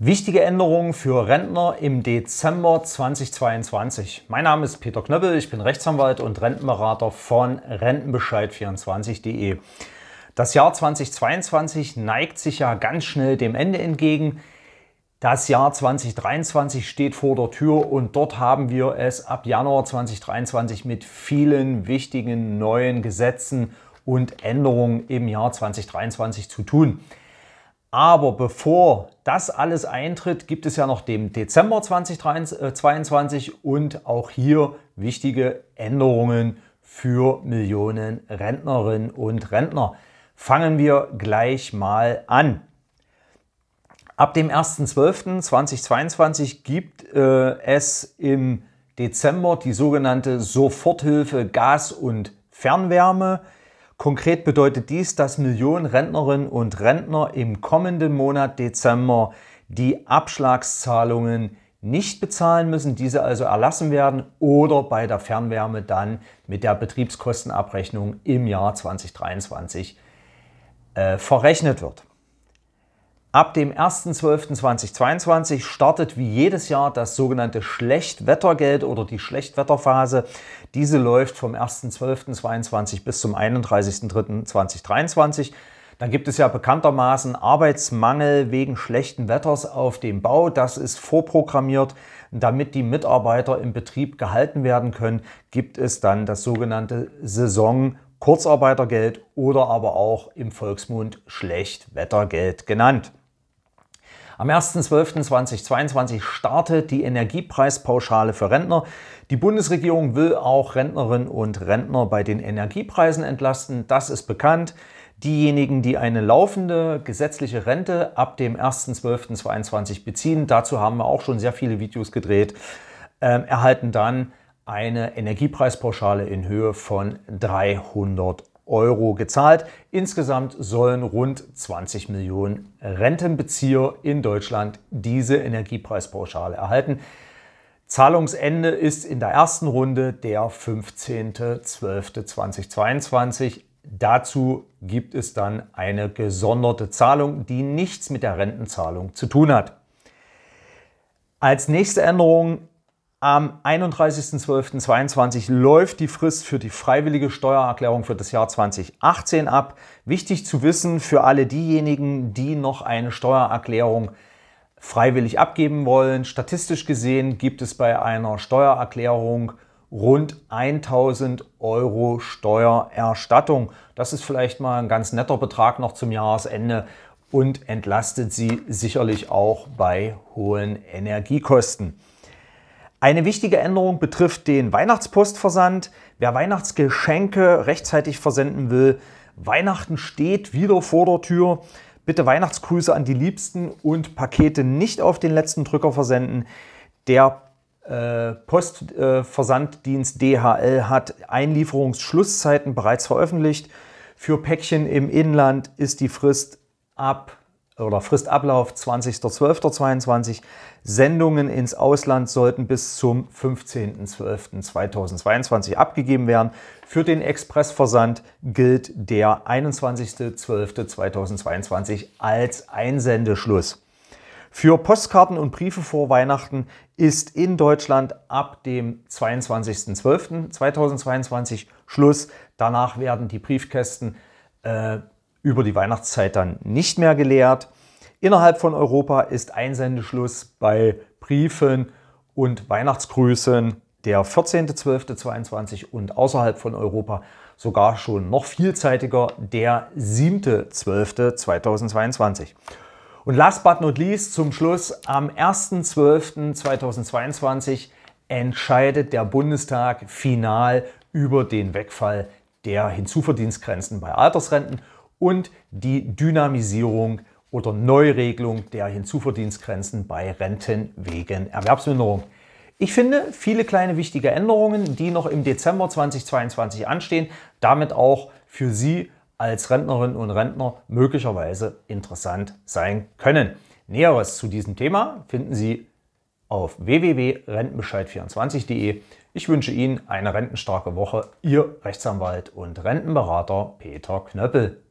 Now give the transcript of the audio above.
Wichtige Änderungen für Rentner im Dezember 2022. Mein Name ist Peter Knöppel, ich bin Rechtsanwalt und Rentenberater von Rentenbescheid24.de. Das Jahr 2022 neigt sich ja ganz schnell dem Ende entgegen. Das Jahr 2023 steht vor der Tür und dort haben wir es ab Januar 2023 mit vielen wichtigen neuen Gesetzen und Änderungen im Jahr 2023 zu tun. Aber bevor das alles eintritt, gibt es ja noch den Dezember 2022 äh, und auch hier wichtige Änderungen für Millionen Rentnerinnen und Rentner. Fangen wir gleich mal an. Ab dem 1.12.2022 gibt äh, es im Dezember die sogenannte Soforthilfe Gas und Fernwärme. Konkret bedeutet dies, dass Millionen Rentnerinnen und Rentner im kommenden Monat Dezember die Abschlagszahlungen nicht bezahlen müssen, diese also erlassen werden oder bei der Fernwärme dann mit der Betriebskostenabrechnung im Jahr 2023 äh, verrechnet wird. Ab dem 1.12.2022 startet wie jedes Jahr das sogenannte Schlechtwettergeld oder die Schlechtwetterphase. Diese läuft vom 1.12.2022 bis zum 31.03.2023. Dann gibt es ja bekanntermaßen Arbeitsmangel wegen schlechten Wetters auf dem Bau. Das ist vorprogrammiert. Damit die Mitarbeiter im Betrieb gehalten werden können, gibt es dann das sogenannte Saison- Kurzarbeitergeld oder aber auch im Volksmund Schlechtwettergeld genannt. Am 1.12.2022 startet die Energiepreispauschale für Rentner. Die Bundesregierung will auch Rentnerinnen und Rentner bei den Energiepreisen entlasten. Das ist bekannt. Diejenigen, die eine laufende gesetzliche Rente ab dem 1.12.2022 beziehen, dazu haben wir auch schon sehr viele Videos gedreht, äh, erhalten dann eine Energiepreispauschale in Höhe von 300 Euro gezahlt. Insgesamt sollen rund 20 Millionen Rentenbezieher in Deutschland diese Energiepreispauschale erhalten. Zahlungsende ist in der ersten Runde der 15.12.2022. Dazu gibt es dann eine gesonderte Zahlung, die nichts mit der Rentenzahlung zu tun hat. Als nächste Änderung am 31.12.22 läuft die Frist für die freiwillige Steuererklärung für das Jahr 2018 ab. Wichtig zu wissen für alle diejenigen, die noch eine Steuererklärung freiwillig abgeben wollen. Statistisch gesehen gibt es bei einer Steuererklärung rund 1000 Euro Steuererstattung. Das ist vielleicht mal ein ganz netter Betrag noch zum Jahresende und entlastet Sie sicherlich auch bei hohen Energiekosten. Eine wichtige Änderung betrifft den Weihnachtspostversand. Wer Weihnachtsgeschenke rechtzeitig versenden will, Weihnachten steht wieder vor der Tür. Bitte Weihnachtsgrüße an die Liebsten und Pakete nicht auf den letzten Drücker versenden. Der äh, Postversanddienst äh, DHL hat Einlieferungsschlusszeiten bereits veröffentlicht. Für Päckchen im Inland ist die Frist ab oder Fristablauf 20.12.22. Sendungen ins Ausland sollten bis zum 15.12.2022 abgegeben werden. Für den Expressversand gilt der 21.12.2022 als Einsendeschluss. Für Postkarten und Briefe vor Weihnachten ist in Deutschland ab dem 22.12.2022 Schluss. Danach werden die Briefkästen äh, über die Weihnachtszeit dann nicht mehr gelehrt. Innerhalb von Europa ist Einsendeschluss bei Briefen und Weihnachtsgrüßen der 14.12.22 und außerhalb von Europa sogar schon noch vielzeitiger der 7.12.2022. Und last but not least zum Schluss am 1.12.2022 entscheidet der Bundestag final über den Wegfall der Hinzuverdienstgrenzen bei Altersrenten und die Dynamisierung oder Neuregelung der Hinzuverdienstgrenzen bei Renten wegen Erwerbsminderung. Ich finde viele kleine wichtige Änderungen, die noch im Dezember 2022 anstehen, damit auch für Sie als Rentnerinnen und Rentner möglicherweise interessant sein können. Näheres zu diesem Thema finden Sie auf www.rentenbescheid24.de. Ich wünsche Ihnen eine rentenstarke Woche. Ihr Rechtsanwalt und Rentenberater Peter Knöppel.